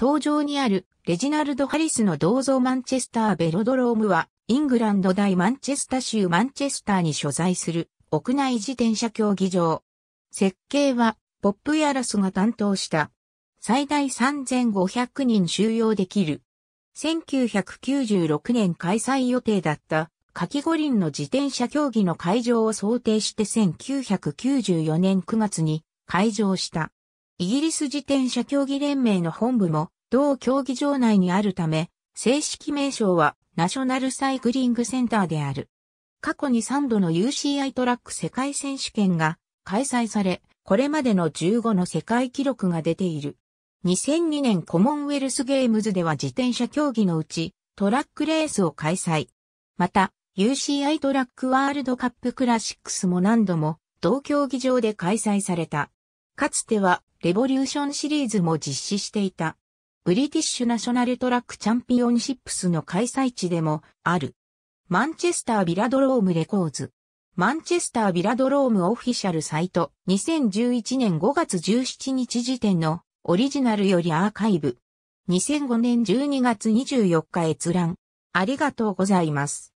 登場にあるレジナルド・ハリスの銅像マンチェスター・ベロドロームは、イングランド大マンチェスタ州マンチェスターに所在する屋内自転車競技場。設計は、ポップ・ヤラスが担当した。最大3500人収容できる。1996年開催予定だった、夏季五輪の自転車競技の会場を想定して1994年9月に開場した。イギリス自転車競技連盟の本部も同競技場内にあるため、正式名称はナショナルサイクリングセンターである。過去に3度の UCI トラック世界選手権が開催され、これまでの15の世界記録が出ている。2002年コモンウェルスゲームズでは自転車競技のうちトラックレースを開催。また、UCI トラックワールドカップクラシックスも何度も同競技場で開催された。かつてはレボリューションシリーズも実施していた。ブリティッシュナショナルトラックチャンピオンシップスの開催地でもある。マンチェスタービラドロームレコーズ。マンチェスタービラドロームオフィシャルサイト2011年5月17日時点のオリジナルよりアーカイブ。2005年12月24日閲覧。ありがとうございます。